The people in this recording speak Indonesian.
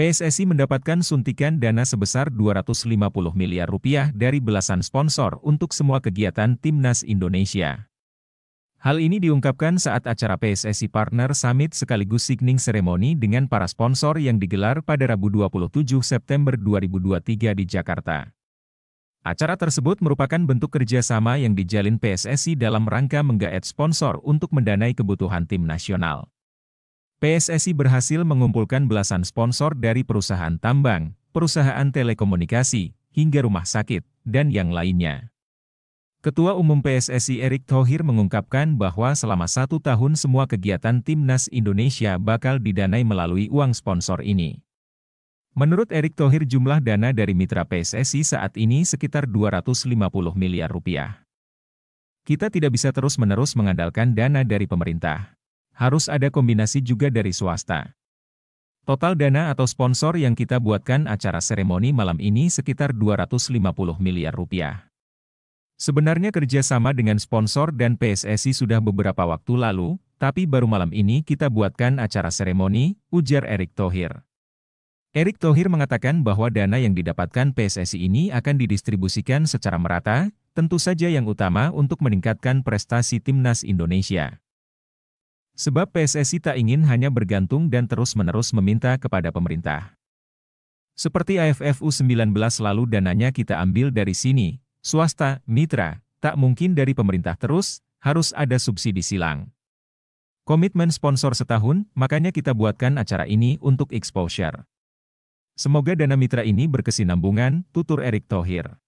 PSSI mendapatkan suntikan dana sebesar 250 miliar rupiah dari belasan sponsor untuk semua kegiatan Timnas Indonesia. Hal ini diungkapkan saat acara PSSI Partner Summit sekaligus signing Ceremony dengan para sponsor yang digelar pada Rabu 27 September 2023 di Jakarta. Acara tersebut merupakan bentuk kerjasama yang dijalin PSSI dalam rangka menggaet sponsor untuk mendanai kebutuhan tim nasional. PSSI berhasil mengumpulkan belasan sponsor dari perusahaan tambang, perusahaan telekomunikasi, hingga rumah sakit, dan yang lainnya. Ketua Umum PSSI Erick Thohir mengungkapkan bahwa selama satu tahun semua kegiatan Timnas Indonesia bakal didanai melalui uang sponsor ini. Menurut Erick Thohir jumlah dana dari mitra PSSI saat ini sekitar 250 miliar rupiah. Kita tidak bisa terus-menerus mengandalkan dana dari pemerintah harus ada kombinasi juga dari swasta. Total dana atau sponsor yang kita buatkan acara seremoni malam ini sekitar 250 miliar rupiah. Sebenarnya kerjasama dengan sponsor dan PSSI sudah beberapa waktu lalu, tapi baru malam ini kita buatkan acara seremoni, ujar Erick Thohir. Erick Thohir mengatakan bahwa dana yang didapatkan PSSI ini akan didistribusikan secara merata, tentu saja yang utama untuk meningkatkan prestasi timnas Indonesia. Sebab PSSI tak ingin hanya bergantung dan terus-menerus meminta kepada pemerintah. Seperti AFF U19 lalu dananya kita ambil dari sini, swasta, mitra, tak mungkin dari pemerintah terus, harus ada subsidi silang. Komitmen sponsor setahun, makanya kita buatkan acara ini untuk exposure. Semoga dana mitra ini berkesinambungan, tutur Erick Thohir.